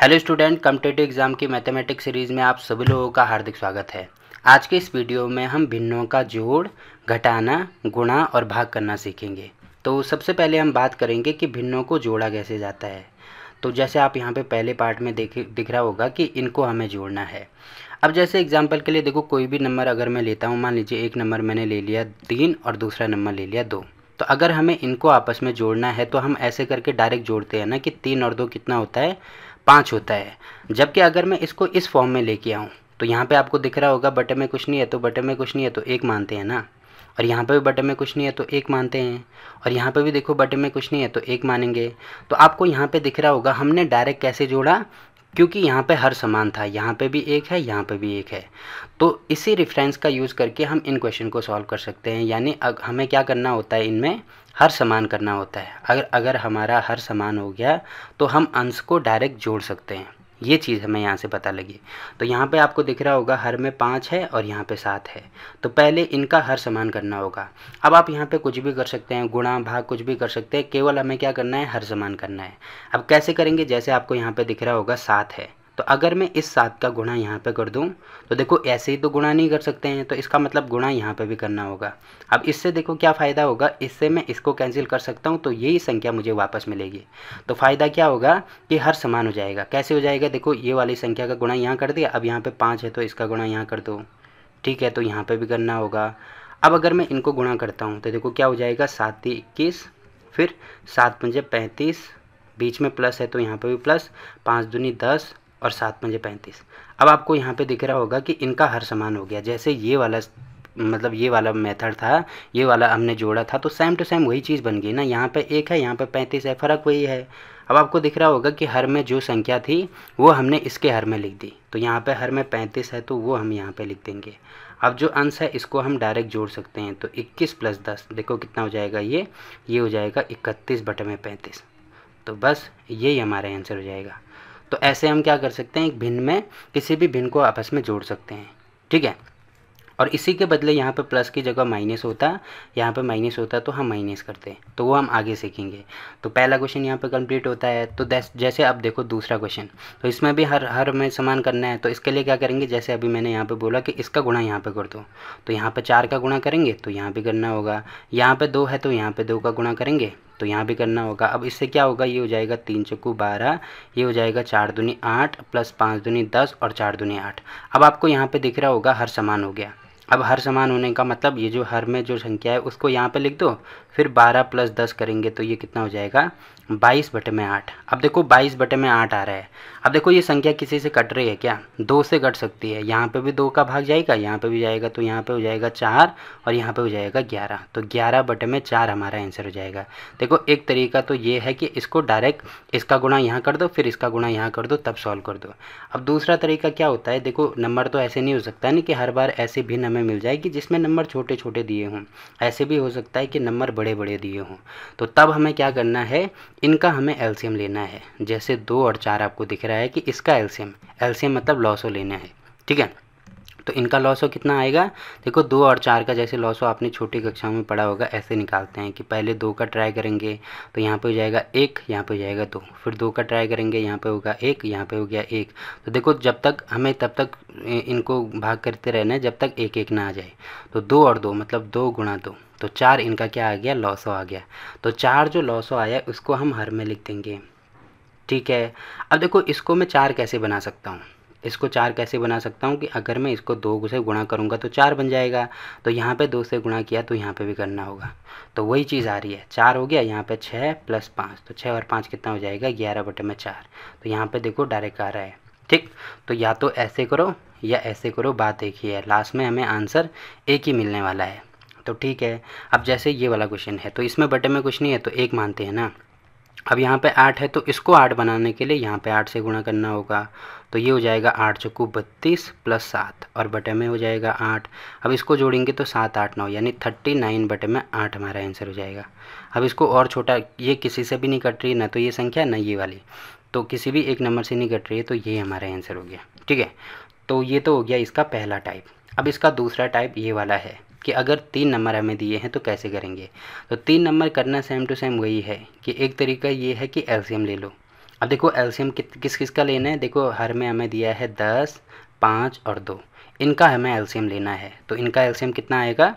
hello student competitive exam की mathematics series में आप सभी लोगों का हार्दिक स्वागत है आज के इस वीडियो में हम भिन्नों का जोड़ घटाना गुणा और भाग करना सीखेंगे तो सबसे पहले हम बात करेंगे कि भिन्नों को जोड़ा कैसे जाता है तो जैसे आप यहाँ पे पहले पार्ट में देख दिख रहा होगा कि इनको हमें जोड़ना है अब जैसे एग्जाम्पल के लिए देखो कोई भी नंबर अगर मैं लेता हूँ मान लीजिए एक नंबर मैंने ले लिया तीन और दूसरा नंबर ले लिया दो तो अगर हमें इनको आपस में जोड़ना है तो हम ऐसे करके डायरेक्ट जोड़ते हैं ना कि तीन और दो कितना होता है पाँच होता है जबकि अगर मैं इसको इस फॉर्म में लेके आऊँ तो यहाँ पे आपको दिख रहा होगा बटे में कुछ नहीं है तो बटे में कुछ नहीं है तो एक मानते हैं ना और यहाँ पे भी बटे में कुछ नहीं है तो एक मानते हैं और यहाँ पे भी देखो बटे में कुछ नहीं है तो एक मानेंगे तो आपको यहाँ पे दिख रहा होगा हमने डायरेक्ट कैसे जोड़ा क्योंकि यहाँ पे हर समान था यहाँ पे भी एक है यहाँ पे भी एक है तो इसी रिफ्रेंस का यूज़ करके हम इन क्वेश्चन को सॉल्व कर सकते हैं यानी हमें क्या करना होता है इनमें हर समान करना होता है अगर अगर हमारा हर समान हो गया तो हम अंश को डायरेक्ट जोड़ सकते हैं ये चीज़ हमें यहाँ से पता लगी तो यहाँ पे आपको दिख रहा होगा हर में पाँच है और यहाँ पे सात है तो पहले इनका हर समान करना होगा अब आप यहाँ पे कुछ भी कर सकते हैं गुणा भाग कुछ भी कर सकते हैं केवल हमें क्या करना है हर समान करना है अब कैसे करेंगे जैसे आपको यहाँ पे दिख रहा होगा सात है तो अगर मैं इस सात का गुणा यहाँ पे कर दूँ तो देखो ऐसे ही तो गुणा नहीं कर सकते हैं तो इसका मतलब गुणा यहाँ पे भी करना होगा अब इससे देखो क्या फ़ायदा होगा इससे मैं इसको कैंसिल कर सकता हूँ तो यही संख्या मुझे वापस मिलेगी तो फ़ायदा क्या होगा कि हर समान हो जाएगा कैसे हो जाएगा देखो ये वाली संख्या का गुणा यहाँ कर दिया अब यहाँ पर पाँच है तो इसका गुणा यहाँ कर दो ठीक है तो यहाँ पर भी करना होगा अब अगर मैं इनको गुणा करता हूँ तो देखो क्या हो जाएगा सात इक्कीस फिर सात पंजे पैंतीस बीच में प्लस है तो यहाँ पे भी प्लस पाँच दूनी दस और सात पंजे पैंतीस अब आपको यहाँ पे दिख रहा होगा कि इनका हर समान हो गया जैसे ये वाला मतलब ये वाला मेथड था ये वाला हमने जोड़ा था तो सेम टू सेम वही चीज़ बन गई ना यहाँ पे एक है यहाँ पे पैंतीस है फ़र्क वही है अब आपको दिख रहा होगा कि हर में जो संख्या थी वो हमने इसके हर में लिख दी तो यहाँ पर हर में पैंतीस है तो वो हम यहाँ पर लिख देंगे अब जो अंश है इसको हम डायरेक्ट जोड़ सकते हैं तो इक्कीस प्लस दस देखो कितना हो जाएगा ये ये हो जाएगा इकतीस बटे में पैंतीस तो बस यही हमारा आंसर हो जाएगा तो ऐसे हम क्या कर सकते हैं एक भिन्न में किसी भी भिन्न को आपस में जोड़ सकते हैं ठीक है और इसी के बदले यहाँ पर प्लस की जगह माइनस होता यहाँ पर माइनस होता तो हम माइनस करते तो वो हम आगे सीखेंगे तो पहला क्वेश्चन यहाँ पर कंप्लीट होता है तो जैसे अब देखो दूसरा क्वेश्चन तो इसमें भी हर हर में समान करना है तो इसके लिए क्या करेंगे जैसे अभी मैंने यहाँ पे बोला कि इसका गुणा यहाँ पर कर दो तो यहाँ पर चार का गुणा करेंगे तो यहाँ भी करना होगा यहाँ पर दो है तो यहाँ पर दो का गुणा करेंगे तो यहाँ भी करना होगा अब इससे क्या होगा ये हो जाएगा तीन चक्कू बारह ये हो जाएगा चार दुनी आठ प्लस पाँच दुनी दस और चार दुनी आठ अब आपको यहाँ पे दिख रहा होगा हर समान हो गया अब हर समान होने का मतलब ये जो हर में जो संख्या है उसको यहाँ पे लिख दो फिर 12 प्लस दस करेंगे तो ये कितना हो जाएगा 22 बटे में आठ अब देखो 22 बटे में आठ आ रहा है अब देखो ये संख्या किसी से कट रही है क्या दो से कट सकती है यहाँ पे भी दो का भाग जाएगा यहाँ पे भी जाएगा तो यहाँ पे हो जाएगा चार और यहाँ पे हो जाएगा ग्यारह तो ग्यारह बटे में चार हमारा आंसर हो जाएगा देखो एक तरीका तो ये है कि इसको डायरेक्ट इसका गुणा यहाँ कर दो फिर इसका गुणा यहाँ कर दो तब सॉल्व कर दो अब दूसरा तरीका क्या होता है देखो नंबर तो ऐसे नहीं हो सकता ना कि हर बार ऐसे नंबर हमें मिल जाएगी जिसमें नंबर छोटे छोटे दिए हों ऐसे भी हो सकता है कि नंबर बड़े बड़े दिए हों तो तब हमें क्या करना है इनका हमें एल्शियम लेना है जैसे दो और चार आपको दिख रहा है कि इसका एल्शियम एल्शियम मतलब लॉसो लेना है ठीक है तो इनका लॉसो कितना आएगा देखो दो और चार का जैसे लॉसो आपने छोटी कक्षाओं में पढ़ा होगा ऐसे निकालते हैं कि पहले दो का ट्राई करेंगे तो यहाँ पे हो जाएगा एक यहाँ पे हो जाएगा दो फिर दो का ट्राई करेंगे यहाँ पे होगा एक यहाँ पे हो गया एक तो देखो जब तक हमें तब तक इनको भाग करते रहना है जब तक एक एक ना आ जाए तो दो और दो मतलब दो गुणा दो तो चार इनका क्या आ गया लॉसो आ गया तो चार जो लॉसो आया उसको हम हर में लिख देंगे ठीक है अब देखो इसको मैं चार कैसे बना सकता हूँ इसको चार कैसे बना सकता हूँ कि अगर मैं इसको दो से गुणा करूँगा तो चार बन जाएगा तो यहाँ पे दो से गुणा किया तो यहाँ पे भी करना होगा तो वही चीज़ आ रही है चार हो गया यहाँ पे छः प्लस पाँच तो छः और पाँच कितना हो जाएगा ग्यारह बटे में चार तो यहाँ पर देखो डायरेक्ट आ रहा है ठीक तो या तो ऐसे करो या ऐसे करो बात एक ही है लास्ट में हमें आंसर एक ही मिलने वाला है तो ठीक है अब जैसे ये वाला क्वेश्चन है तो इसमें बटे में कुछ नहीं है तो एक मानते हैं ना अब यहाँ पे आठ है तो इसको आठ बनाने के लिए यहाँ पे आठ से गुणा करना होगा तो ये हो जाएगा आठ चुकू बत्तीस प्लस सात और बटे में हो जाएगा आठ अब इसको जोड़ेंगे तो सात आठ नौ यानी थर्टी नाइन बटे में आठ हमारा आंसर हो जाएगा अब इसको और छोटा ये किसी से भी नहीं कट रही ना तो ये संख्या ना ये वाली तो किसी भी एक नंबर से नहीं कट रही है तो ये हमारा आंसर हो गया ठीक है तो ये तो हो गया इसका पहला टाइप अब इसका दूसरा टाइप ये वाला है कि अगर तीन नंबर हमें दिए हैं तो कैसे करेंगे तो तीन नंबर करना सेम टू सेम वही है कि एक तरीका ये है कि एल्शियम ले लो अब देखो एल्शियम किस किस का लेना है देखो हर में हमें दिया है दस पाँच और दो इनका हमें एल्शियम लेना है तो इनका एल्शियम कितना आएगा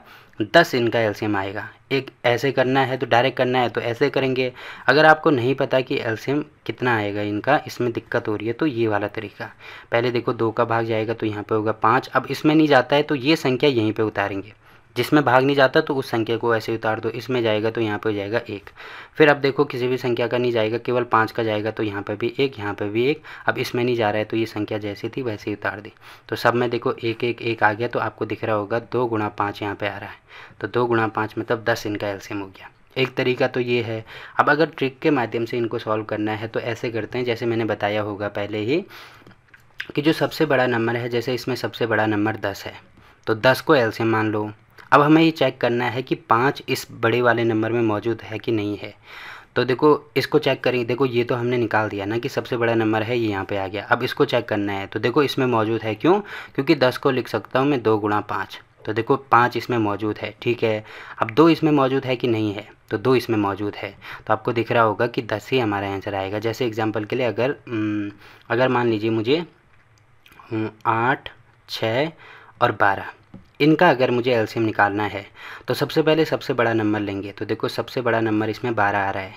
दस इनका एल्शियम आएगा एक ऐसे करना है तो डायरेक्ट करना है तो ऐसे करेंगे अगर आपको नहीं पता कि एल्शियम कितना आएगा इनका इसमें दिक्कत हो रही है तो ये वाला तरीका पहले देखो दो का भाग जाएगा तो यहाँ पे होगा पाँच अब इसमें नहीं जाता है तो ये संख्या यहीं पे उतारेंगे जिसमें भाग नहीं जाता तो उस संख्या को ऐसे उतार दो इसमें जाएगा तो यहाँ पर जाएगा एक फिर अब देखो किसी भी संख्या का नहीं जाएगा केवल पाँच का जाएगा तो यहाँ पर भी एक यहाँ पर भी एक अब इसमें नहीं जा रहा है तो ये संख्या जैसी थी वैसे ही उतार दी तो सब में देखो एक एक एक आ गया तो आपको दिख रहा होगा दो गुणा पाँच यहाँ पर आ रहा है तो दो गुणा पाँच मतलब दस इनका एल्सियम हो गया एक तरीका तो ये है अब अगर ट्रिक के माध्यम से इनको सॉल्व करना है तो ऐसे करते हैं जैसे मैंने बताया होगा पहले ही कि जो सबसे बड़ा नंबर है जैसे इसमें सबसे बड़ा नंबर दस है तो दस को एल्सियम मान लो अब हमें ये चेक करना है कि पाँच इस बड़े वाले नंबर में मौजूद है कि नहीं है तो देखो इसको चेक करें देखो ये तो हमने निकाल दिया ना कि सबसे बड़ा नंबर है ये यहाँ पे आ गया अब इसको चेक करना है तो देखो इसमें मौजूद है क्यों क्योंकि दस को लिख सकता हूँ मैं दो गुणा पाँच तो देखो पाँच इसमें मौजूद है ठीक है अब दो इसमें मौजूद है कि नहीं है तो दो इसमें मौजूद है तो आपको दिख रहा होगा कि दस ही हमारा आंसर आएगा जैसे एग्जाम्पल के लिए अगर अगर मान लीजिए मुझे आठ छः और बारह इनका अगर मुझे एलसीएम निकालना है तो सबसे पहले सबसे बड़ा नंबर लेंगे तो देखो सबसे बड़ा नंबर इसमें बारह आ रहा है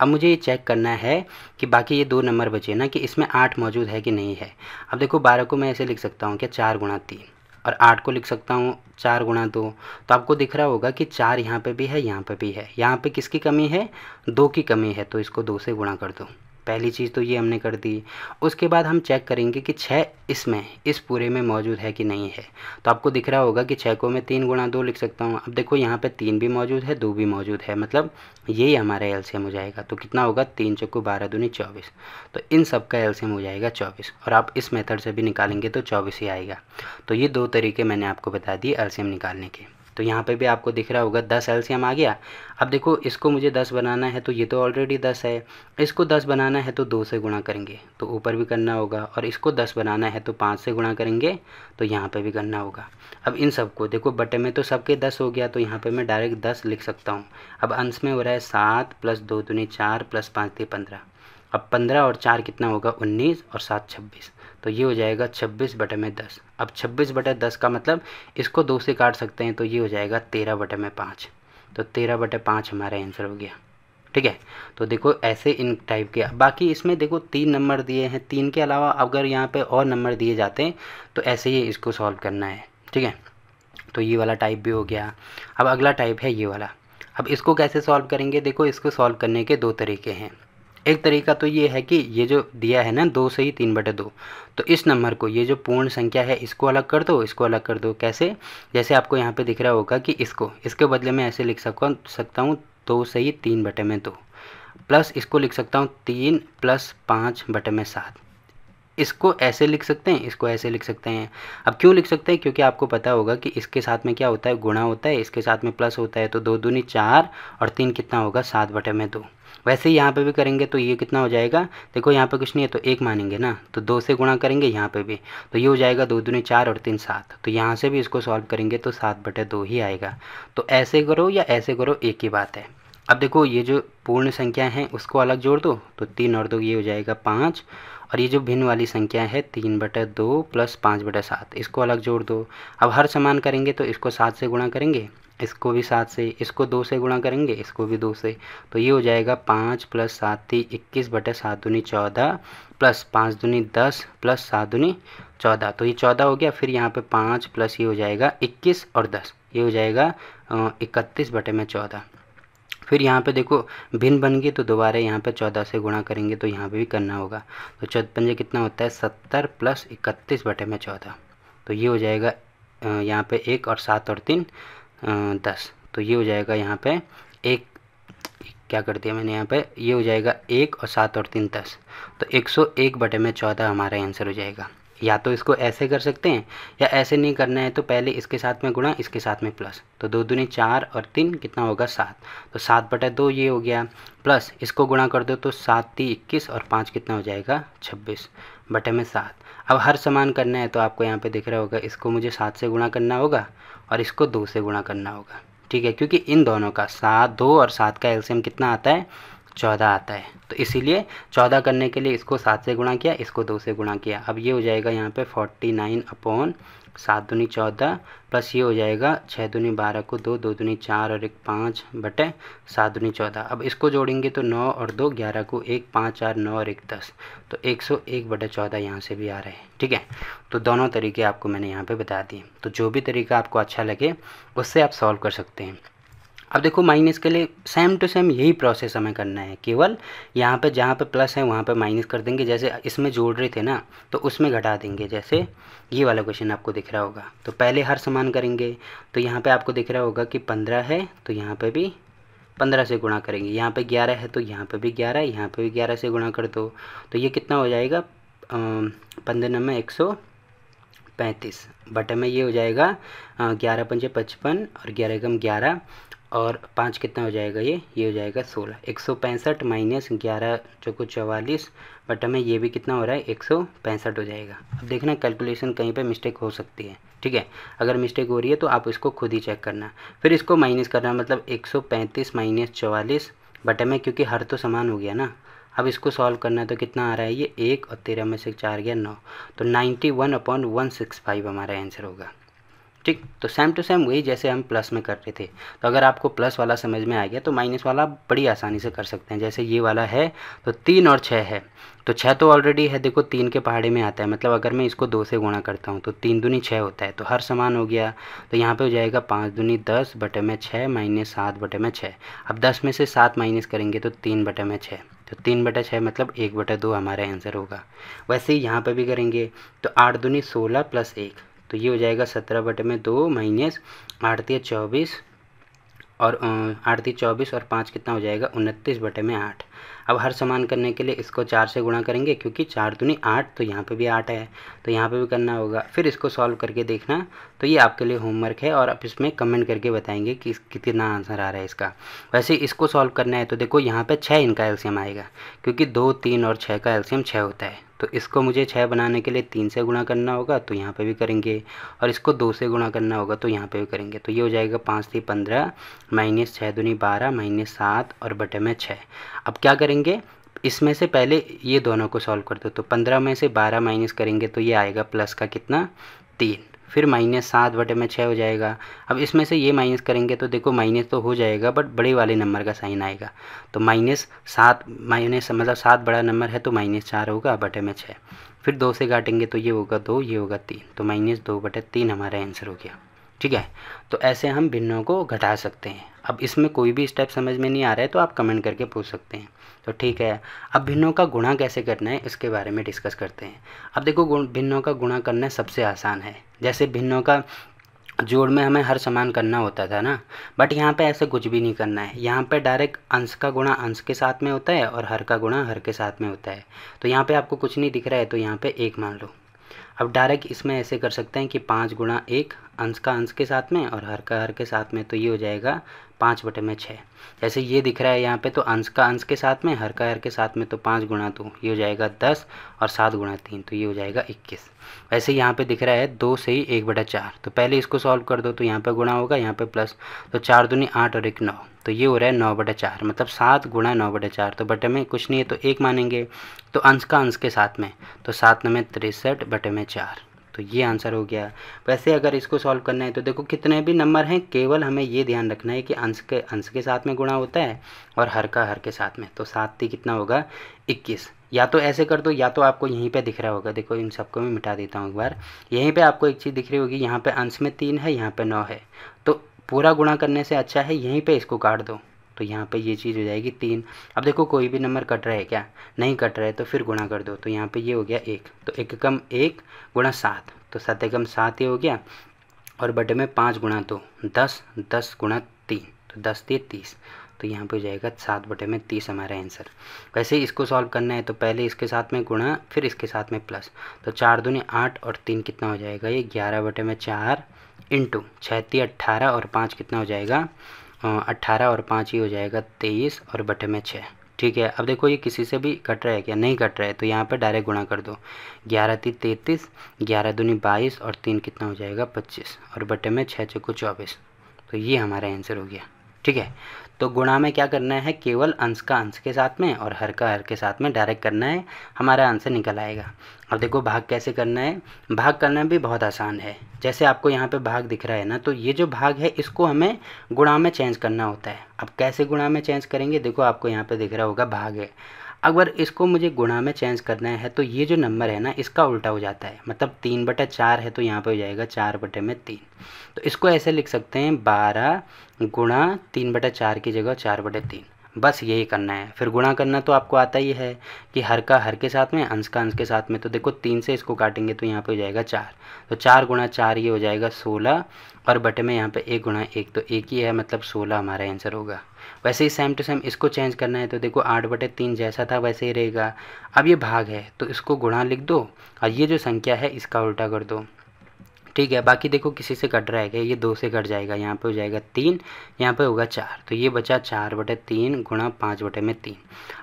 अब मुझे ये चेक करना है कि बाकी ये दो नंबर बचे ना कि इसमें आठ मौजूद है कि नहीं है अब देखो बारह को मैं ऐसे लिख सकता हूँ क्या चार गुणा तीन और आठ को लिख सकता हूँ चार गुणा दो तो आपको दिख रहा होगा कि चार यहाँ पे भी है यहाँ पे भी है यहाँ पे किसकी कमी है दो की कमी है तो इसको दो से गुणा कर दो पहली चीज़ तो ये हमने कर दी उसके बाद हम चेक करेंगे कि छः इसमें इस पूरे में मौजूद है कि नहीं है तो आपको दिख रहा होगा कि छः को मैं तीन गुणा दो लिख सकता हूँ अब देखो यहाँ पे तीन भी मौजूद है दो भी मौजूद है मतलब यही हमारा एल हो जाएगा तो कितना होगा तीन चक्को बारह दूनी चौबीस तो इन सब का एल हो जाएगा चौबीस और आप इस मेथड से भी निकालेंगे तो चौबीस ही आएगा तो ये दो तरीके मैंने आपको बता दिए एल निकालने के तो यहाँ पे भी आपको दिख रहा होगा दस एल्सियम आ गया अब देखो इसको मुझे दस बनाना है तो ये तो ऑलरेडी दस है इसको दस बनाना है तो दो से गुणा करेंगे तो ऊपर भी करना होगा और इसको दस बनाना है तो पाँच से गुणा करेंगे तो यहाँ पर भी करना होगा अब इन सबको देखो बटे में तो सबके दस हो गया तो यहाँ पर मैं डायरेक्ट दस लिख सकता हूँ अब अंश में हो रहा है सात प्लस दो दुनी चार प्लस पाँच दी पंद्रह अब पंद्रह और चार कितना होगा उन्नीस और सात छब्बीस तो ये हो जाएगा छब्बीस बटे में दस अब छब्बीस बटे दस का मतलब इसको दो से काट सकते हैं तो ये हो जाएगा तेरह बटे में पाँच तो तेरह बटे पाँच हमारा आंसर हो गया ठीक है तो देखो ऐसे इन टाइप के बाकी इसमें देखो तीन नंबर दिए हैं तीन के अलावा अगर यहाँ पर और नंबर दिए जाते हैं तो ऐसे ही इसको सॉल्व करना है ठीक है तो ये वाला टाइप भी हो गया अब अगला टाइप है ये वाला अब इसको कैसे सॉल्व करेंगे देखो इसको सॉल्व करने के दो तरीके हैं एक तरीका तो ये है कि ये जो दिया है ना दो से ही तीन बटे दो तो इस नंबर को ये जो पूर्ण संख्या है इसको अलग कर दो इसको अलग कर दो कैसे जैसे आपको यहाँ पे दिख रहा होगा कि इसको इसके बदले में ऐसे लिख हूँ सकता हूँ दो से ही तीन बटे में दो प्लस इसको लिख सकता हूँ तीन प्लस पाँच बटे में सात इसको ऐसे लिख सकते हैं इसको ऐसे लिख सकते हैं अब क्यों लिख सकते हैं क्योंकि आपको पता होगा कि इसके साथ में क्या होता है गुणा होता है इसके साथ में प्लस होता है तो दो दूनी चार और तीन कितना होगा सात बटे में दो वैसे ही यहाँ पे भी करेंगे तो ये कितना हो जाएगा देखो यहाँ पे कुछ नहीं है तो एक मानेंगे ना तो दो से गुणा करेंगे यहाँ पे भी तो ये हो जाएगा दो दूनी चार और तीन सात तो यहाँ से भी इसको सॉल्व करेंगे तो सात बटे दो ही आएगा तो ऐसे करो या ऐसे करो एक ही बात है अब देखो ये जो पूर्ण संख्या है उसको अलग जोड़ दो तो तीन और दो ये हो जाएगा पाँच और ये जो भिन्न वाली संख्या है तीन बटे दो प्लस पाँच बटे सात इसको अलग जोड़ दो अब हर समान करेंगे तो इसको सात से गुणा करेंगे इसको भी सात से इसको दो से गुणा करेंगे इसको भी दो से तो ये हो जाएगा पाँच प्लस सात थी इक्कीस बटे सात दुनी चौदह प्लस पाँच दुनी दस प्लस सात दुनी चौदह तो ये चौदह हो गया फिर यहाँ पे पाँच प्लस ये हो जाएगा इक्कीस और दस ये हो जाएगा इकतीस बटे में चौदह फिर यहाँ पे देखो भिन्न बन गई तो दोबारा यहाँ पे चौदह से गुणा करेंगे तो यहाँ पे भी करना होगा तो चौदह पंजे कितना होता है सत्तर प्लस इकतीस बटे में चौदह तो ये हो जाएगा यहाँ पे एक और सात और तीन दस तो ये हो जाएगा यहाँ पे एक क्या कर दिया मैंने यहाँ पे ये हो जाएगा एक और सात और तीन दस तो एक सौ एक बटे में चौदह हमारा आंसर हो जाएगा या तो इसको ऐसे कर सकते हैं या ऐसे नहीं करना है तो पहले इसके साथ में गुणा इसके साथ में प्लस तो दो दूनी चार और तीन कितना होगा सात तो सात बटे दो ये हो गया प्लस इसको गुणा कर दो तो सात ती इक्कीस और पाँच कितना हो जाएगा छब्बीस बटे में सात अब हर समान करना है तो आपको यहाँ पे दिख रहा होगा इसको मुझे सात से गुणा करना होगा और इसको दो से गुणा करना होगा ठीक है क्योंकि इन दोनों का सात दो और सात का एल्सियम कितना आता है चौदह आता है तो इसीलिए चौदह करने के लिए इसको सात से गुणा किया इसको दो से गुणा किया अब ये हो जाएगा यहाँ पे फोर्टी नाइन अपॉन सात दूनी चौदह प्लस ये हो जाएगा छः दूनी बारह को दो दो दूनी चार और एक पाँच बटे सात दूनी चौदह अब इसको जोड़ेंगे तो नौ और दो ग्यारह को एक पाँच चार नौ और एक दस तो एक सौ एक बटे चौदह यहाँ से भी आ रहे हैं ठीक है तो दोनों तरीके आपको मैंने यहाँ पे बता दिए तो जो भी तरीका आपको अच्छा लगे उससे आप सॉल्व कर सकते हैं अब देखो माइनस के लिए सेम टू सेम यही प्रोसेस हमें करना है केवल यहाँ पे जहाँ पे प्लस है वहाँ पे माइनस कर देंगे जैसे इसमें जोड़ रहे थे ना तो उसमें घटा देंगे जैसे ये वाला क्वेश्चन आपको दिख रहा होगा तो पहले हर समान करेंगे तो यहाँ पे आपको दिख रहा होगा कि पंद्रह है तो यहाँ पर भी पंद्रह से गुणा करेंगे यहाँ पे ग्यारह है तो यहाँ पे भी ग्यारह यहाँ पे भी ग्यारह से गुणा कर दो तो ये कितना हो जाएगा पंद्रह में एक सौ पैंतीस बटे में ये हो जाएगा ग्यारह पंजे पचपन और ग्यारह एकम ग्यारह और पाँच कितना हो जाएगा ये ये हो जाएगा सोलह एक सौ पैंसठ माइनस ग्यारह चौको चवालीस बट हमें ये भी कितना हो रहा है एक सौ पैंसठ हो जाएगा अब देखना कैलकुलेशन कहीं पे मिस्टेक हो सकती है ठीक है अगर मिस्टेक हो रही है तो आप इसको खुद ही चेक करना फिर इसको माइनस करना मतलब एक सौ पैंतीस माइनस चवालीस बट हमें क्योंकि हर तो समान हो गया ना अब इसको सॉल्व करना तो कितना आ रहा है ये एक और तेरह में से चार गया नौ तो ninety one upon one six five हमारा आंसर होगा ठीक तो सेम टू सेम वही जैसे हम प्लस में कर रहे थे तो अगर आपको प्लस वाला समझ में आ गया तो माइनस वाला आप बड़ी आसानी से कर सकते हैं जैसे ये वाला है तो तीन और छः है तो छः तो ऑलरेडी है देखो तीन के पहाड़े में आता है मतलब अगर मैं इसको दो से गुणा करता हूँ तो तीन दुनी छः होता है तो हर समान हो गया तो यहाँ पे हो जाएगा पाँच दुनी दस बटे में छः माइनस सात बटे में छः अब दस में से सात माइनस करेंगे तो तीन बटे में छः तो तीन बटे छः मतलब एक बटे दो हमारा आंसर होगा वैसे ही यहाँ पर भी करेंगे तो आठ दुनी सोलह प्लस एक तो ये हो जाएगा सत्रह बटे में दो माइनस आड़ती चौबीस और आड़ती चौबीस और पाँच कितना हो जाएगा उनतीस बटे में आठ अब हर समान करने के लिए इसको चार से गुणा करेंगे क्योंकि चार दुनी आठ तो यहाँ पे भी आठ है तो यहाँ पे भी करना होगा फिर इसको सॉल्व करके देखना तो ये आपके लिए होमवर्क है और आप इसमें कमेंट करके बताएंगे कि कितना आंसर आ रहा है इसका वैसे इसको सॉल्व करना है तो देखो यहाँ पर छः इनका एल्शियम आएगा क्योंकि दो तीन और छः का एल्शियम छः होता है तो इसको मुझे छः बनाने के लिए तीन से गुणा करना होगा तो यहाँ पे भी करेंगे और इसको दो से गुणा करना होगा तो यहाँ पे भी करेंगे तो ये हो जाएगा पाँच थी पंद्रह माइनस छः दूनी बारह माइनस सात और बटे में छः अब क्या करेंगे इसमें से पहले ये दोनों को सॉल्व कर दो तो पंद्रह में से बारह माइनस करेंगे तो ये आएगा प्लस का कितना तीन फिर माइनस सात बटे में छः हो जाएगा अब इसमें से ये माइनस करेंगे तो देखो माइनस तो हो जाएगा बट बड़े वाले नंबर का साइन आएगा तो माइनस सात माइनस मतलब सात बड़ा नंबर है तो माइनस चार होगा बटे में छः फिर दो से काटेंगे तो ये होगा दो ये होगा तीन तो माइनस दो बटे तीन हमारा आंसर हो गया ठीक है तो ऐसे हम भिन्नों को घटा सकते हैं अब इसमें कोई भी स्टेप समझ में नहीं आ रहा है तो आप कमेंट करके पूछ सकते हैं तो ठीक है अब भिन्नों का गुणा कैसे करना है इसके बारे में डिस्कस करते हैं अब देखो भिन्नों का गुणा करना सबसे आसान है जैसे भिन्नों का जोड़ में हमें हर समान करना होता था ना बट यहाँ पे ऐसे कुछ भी नहीं करना है यहाँ पे डायरेक्ट अंश का गुणा अंश के साथ में होता है और हर का गुणा हर के साथ में होता है तो यहाँ पे आपको कुछ नहीं दिख रहा है तो यहाँ पे एक मान लो अब डायरेक्ट इसमें ऐसे कर सकते हैं कि पाँच गुणा एक अंश का अंश के साथ में और हर का हर के साथ में तो ये हो जाएगा पाँच बटे में छः जैसे ये दिख रहा है यहाँ पे तो अंश का अंश के साथ में हर का हर के साथ में तो पाँच गुणा दो ये हो जाएगा दस और सात गुणा तीन तो ये हो जाएगा इक्कीस वैसे यहाँ पे दिख रहा है दो से ही एक बटा चार तो पहले इसको सॉल्व कर दो तो यहाँ पे गुणा होगा यहाँ पे प्लस तो चार दूनी आठ और एक नौ तो ये हो रहा है नौ बटा चार मतलब सात गुणा नौ बटा चार तो बटे में कुछ नहीं है तो एक मानेंगे तो अंश का अंश के साथ में तो सात में तिरसठ बटे में चार तो ये आंसर हो गया वैसे अगर इसको सॉल्व करना है तो देखो कितने भी नंबर हैं केवल हमें ये ध्यान रखना है कि अंश के अंश के साथ में गुणा होता है और हर का हर के साथ में तो सात ही कितना होगा इक्कीस या तो ऐसे कर दो या तो आपको यहीं पे दिख रहा होगा देखो इन सबको मैं मिटा देता हूँ एक बार यहीं पे आपको एक चीज़ दिख रही होगी यहाँ पे अंश में तीन है यहाँ पे नौ है तो पूरा गुणा करने से अच्छा है यहीं पे इसको काट दो तो यहाँ पे ये चीज़ हो जाएगी तीन अब देखो कोई भी नंबर कट रहा है क्या नहीं कट रहा है तो फिर गुणा कर दो तो यहाँ पे ये हो गया एक तो एक कम एक गुणा सात तो सात एकम सात ये हो गया और बटे में पाँच गुणा दो दस दस गुणा तीन तो दस तीन तीस तो यहाँ पे हो जाएगा सात बटे में तीस हमारा आंसर वैसे इसको सॉल्व करना है तो पहले इसके साथ में गुणा फिर इसके साथ में प्लस तो चार दूनी आठ और तीन कितना हो जाएगा ये ग्यारह बटे में चार इंटू छः ती अट्ठारह और पाँच कितना हो जाएगा अट्ठारह और पाँच ही हो जाएगा तेईस और बटे में छः ठीक है अब देखो ये किसी से भी कट रहा है क्या नहीं कट रहा है तो यहाँ पर डायरेक्ट गुणा कर दो ग्यारह तीन तैंतीस ग्यारह दूनी बाईस और तीन कितना हो जाएगा पच्चीस और बटे में छः चौको चौबीस तो ये हमारा आंसर हो गया ठीक है तो गुणा में क्या करना है केवल अंश का अंश के साथ में और हर का हर के साथ में डायरेक्ट करना है हमारा आंसर निकल आएगा अब देखो भाग कैसे करना है भाग करना भी बहुत आसान है जैसे आपको यहाँ पे भाग दिख रहा है ना तो ये जो भाग है इसको हमें गुणा में चेंज करना होता है अब कैसे गुणा में चेंज करेंगे देखो आपको यहाँ पर दिख रहा होगा भाग है अगर इसको मुझे गुणा में चेंज करना है तो ये जो नंबर है ना इसका उल्टा हो जाता है मतलब तीन बटे चार है तो यहाँ पे हो जाएगा चार बटे में तीन तो इसको ऐसे लिख सकते हैं बारह गुणा तीन बटे चार की जगह चार बटे तीन बस यही करना है फिर गुणा करना तो आपको आता ही है कि हर का हर के साथ में अंश का अंश के साथ में तो देखो तीन से इसको काटेंगे तो यहाँ पर हो जाएगा चार तो चार गुणा चार ये हो जाएगा सोलह और बटे में यहाँ पर एक गुणा एक तो एक ही है मतलब सोलह हमारा आंसर होगा वैसे ही सेम टू सेम इसको चेंज करना है तो देखो आठ बटे तीन जैसा था वैसे ही रहेगा अब ये भाग है तो इसको गुणा लिख दो और ये जो संख्या है इसका उल्टा कर दो ठीक है बाकी देखो किसी से कट रहा है ये दो से कट जाएगा यहाँ पे हो जाएगा तीन यहाँ पे होगा चार तो ये बचा चार बटे तीन गुणा पाँच बटे में तीन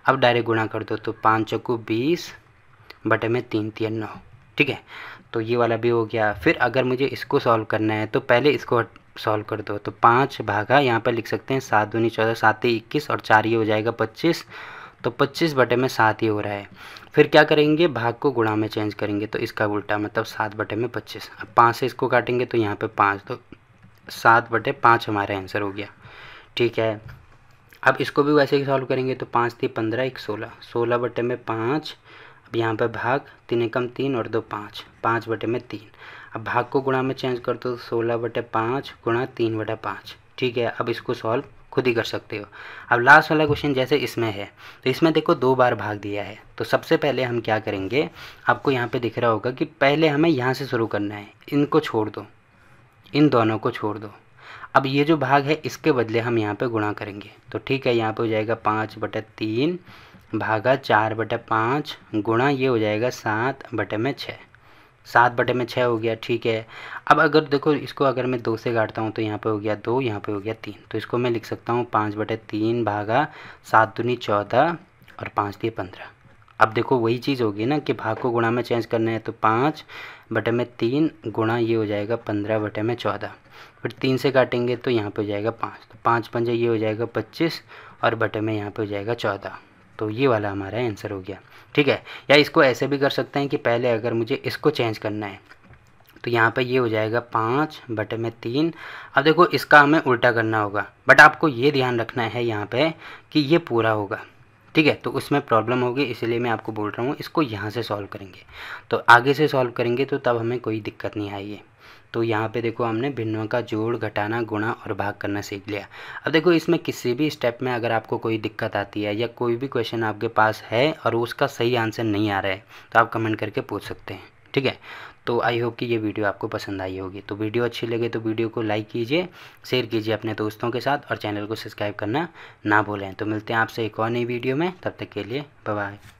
अब डायरेक्ट गुणा कर दो तो पाँच चौकू बीस बटे में तीन तीन नौ ठीक है तो ये वाला भी हो गया फिर अगर मुझे इसको सॉल्व करना है तो पहले इसको सॉल्व कर दो तो पाँच भागा यहाँ पर लिख सकते हैं सात दूनी चौदह सात ही इक्कीस और चार ही हो जाएगा पच्चीस तो पच्चीस बटे में सात ही हो रहा है फिर क्या करेंगे भाग को गुणा में चेंज करेंगे तो इसका उल्टा मतलब सात बटे में पच्चीस अब पाँच से इसको काटेंगे तो यहाँ पर पाँच तो सात बटे पाँच हमारा आंसर हो गया ठीक है अब इसको भी वैसे ही सॉल्व करेंगे तो पाँच थी पंद्रह एक सोलह सोलह बटे में पाँच अब यहाँ पर भाग तीन एकम तीन और दो पाँच पाँच बटे में तीन अब भाग को गुणा में चेंज कर दो तो सोलह बटे पाँच गुणा तीन बटे पाँच ठीक है अब इसको सॉल्व खुद ही कर सकते हो अब लास्ट वाला क्वेश्चन जैसे इसमें है तो इसमें देखो दो बार भाग दिया है तो सबसे पहले हम क्या करेंगे आपको यहाँ पे दिख रहा होगा कि पहले हमें यहाँ से शुरू करना है इनको छोड़ दो इन दोनों को छोड़ दो अब ये जो भाग है इसके बदले हम यहाँ पे गुणा करेंगे तो ठीक है यहाँ पे हो जाएगा पाँच बटे तीन भागा चार बटे पाँच गुणा ये हो जाएगा सात बटे में छः सात बटे में छः हो गया ठीक है अब अगर देखो इसको अगर मैं दो से काटता हूँ तो यहाँ पे हो गया दो यहाँ पे हो गया तीन तो इसको मैं लिख सकता हूँ पाँच बटे तीन भागा सात दूनी चौदह और पाँच दिए पंद्रह अब देखो वही चीज़ होगी ना कि भाग को गुणा में चेंज करना है तो पाँच बटे में तीन गुणा ये हो जाएगा पंद्रह बटे में चौदह फिर तीन से काटेंगे तो यहाँ पर हो जाएगा पाँच तो पाँच पंजा ये हो जाएगा पच्चीस और बटे में यहाँ पर हो जाएगा चौदह तो ये वाला हमारा आंसर हो गया ठीक है या इसको ऐसे भी कर सकते हैं कि पहले अगर मुझे इसको चेंज करना है तो यहाँ पे ये हो जाएगा पाँच बटे में तीन अब देखो इसका हमें उल्टा करना होगा बट आपको ये ध्यान रखना है यहाँ पे कि ये पूरा होगा ठीक है तो उसमें प्रॉब्लम होगी इसलिए मैं आपको बोल रहा हूँ इसको यहाँ से सॉल्व करेंगे तो आगे से सॉल्व करेंगे तो तब हमें कोई दिक्कत नहीं आएगी तो यहाँ पे देखो हमने भिन्नों का जोड़ घटाना गुणा और भाग करना सीख लिया अब देखो इसमें किसी भी स्टेप में अगर आपको कोई दिक्कत आती है या कोई भी क्वेश्चन आपके पास है और उसका सही आंसर नहीं आ रहा है तो आप कमेंट करके पूछ सकते हैं ठीक है तो आई होप कि ये वीडियो आपको पसंद आई होगी तो वीडियो अच्छी लगे तो वीडियो को लाइक कीजिए शेयर कीजिए अपने दोस्तों के साथ और चैनल को सब्सक्राइब करना ना भूलें तो मिलते हैं आपसे एक और नई वीडियो में तब तक के लिए बाय